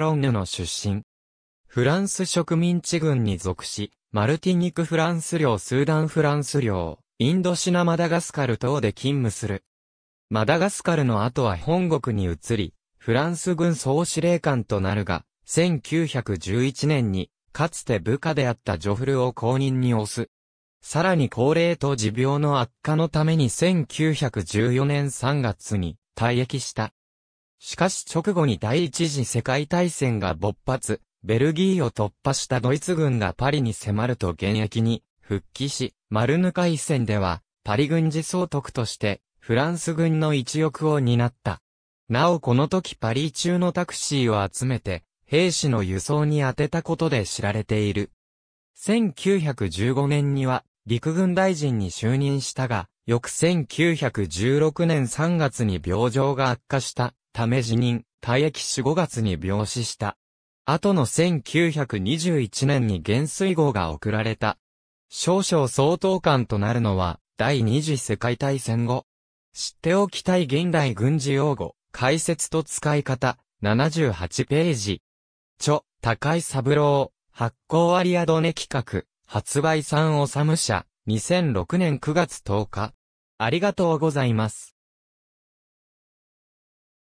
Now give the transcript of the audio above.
ロンヌの出身。フランス植民地軍に属し、マルティニクフランス領スーダンフランス領、インドシナマダガスカル等で勤務する。マダガスカルの後は本国に移り、フランス軍総司令官となるが、1911年に、かつて部下であったジョフルを公認に推す。さらに高齢と持病の悪化のために1914年3月に退役した。しかし直後に第一次世界大戦が勃発、ベルギーを突破したドイツ軍がパリに迫ると現役に復帰し、マルヌ海戦ではパリ軍事総督としてフランス軍の一翼を担った。なおこの時パリ中のタクシーを集めて兵士の輸送に当てたことで知られている。1915年には陸軍大臣に就任したが、翌1916年3月に病状が悪化したため辞任、退役し5月に病死した。後の1921年に元帥号が贈られた。少々総統官となるのは、第二次世界大戦後。知っておきたい現代軍事用語、解説と使い方、78ページ。著、高井三郎、発行アリアドネ企画、発売3治社、2006年9月10日。ありがとうございます。